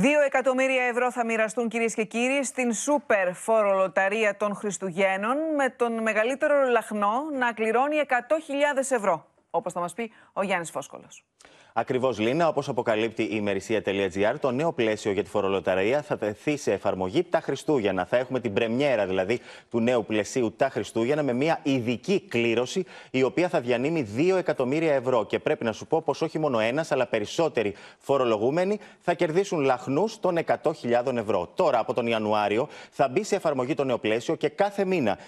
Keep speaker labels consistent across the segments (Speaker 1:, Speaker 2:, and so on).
Speaker 1: Δύο εκατομμύρια ευρώ θα μοιραστούν κυρίες και κύριοι στην σούπερ φορολοταρία των Χριστουγέννων με τον μεγαλύτερο λαχνό να κληρώνει 100.000 ευρώ, όπως θα μας πει ο Γιάννης Φόσκολος.
Speaker 2: Ακριβώς, Λίνα, όπως αποκαλύπτει η ημερησία.gr, το νέο πλαίσιο για τη φορολοταρία θα τεθεί σε εφαρμογή τα Χριστούγεννα. Θα έχουμε την πρεμιέρα δηλαδή του νέου πλαισίου τα Χριστούγεννα με μια ειδική κλήρωση η οποία θα διανύμει 2 εκατομμύρια ευρώ. Και πρέπει να σου πω πως όχι μόνο ένας, αλλά περισσότεροι φορολογούμενοι θα κερδίσουν λαχνούς των 100.000 ευρώ. Τώρα, από τον Ιανουάριο, θα μπει σε εφαρμογή το νέο πλαίσιο και κάθε μήνα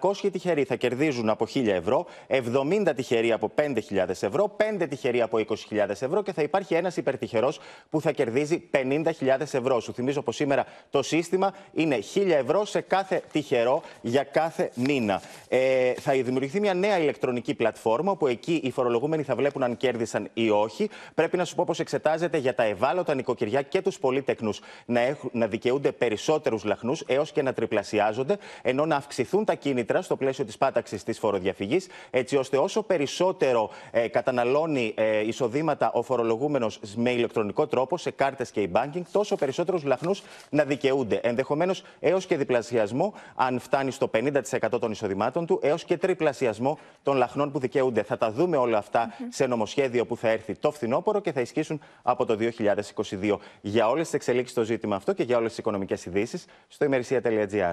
Speaker 2: 500 τυχεροί θα κερδίζουν από 1.000 ευρώ, 70 τυχεροί από 5.000 ευρώ, 5 τυχεροί από 20.000 ευρώ και θα υπάρχει ένας υπερτυχερός που θα κερδίζει 50.000 ευρώ. Σου θυμίζω πως σήμερα το σύστημα είναι 1.000 ευρώ σε κάθε τυχερό για κάθε μήνα. Ε, θα δημιουργηθεί μια νέα ηλεκτρονική πλατφόρμα όπου εκεί οι φορολογούμενοι θα βλέπουν αν κέρδισαν ή όχι. Πρέπει να σου πω πως εξετάζεται για τα ευάλωτα νοικοκυριά και τους πολίτεκνου να, να δικαιούνται περισσότερους λαχνούς έως και να τριπλασιάζονται, ενώ να αυξηθούν τα κίνητρα στο πλαίσιο της πάταξης της φοροδιαφυγής, έτσι ώστε όσο περισσότερο ε, καταναλώνει ε, εισοδήματα χρήματα ο φορολογούμενος με ηλεκτρονικό τρόπο σε κάρτες και e-banking, τόσο περισσότερους λαχνούς να δικαιούνται. Ενδεχομένως έως και διπλασιασμό, αν φτάνει στο 50% των εισοδημάτων του, έως και τριπλασιασμό των λαχνών που δικαιούνται. Θα τα δούμε όλα σε νομοσχέδιο που θα έρθει το φθινόπωρο και θα ισχύσουν από το 2022. Για όλες τις εξελίξεις στο ζήτημα αυτό και για όλες τις οικονομικές ειδήσεις στο ημερησία.gr.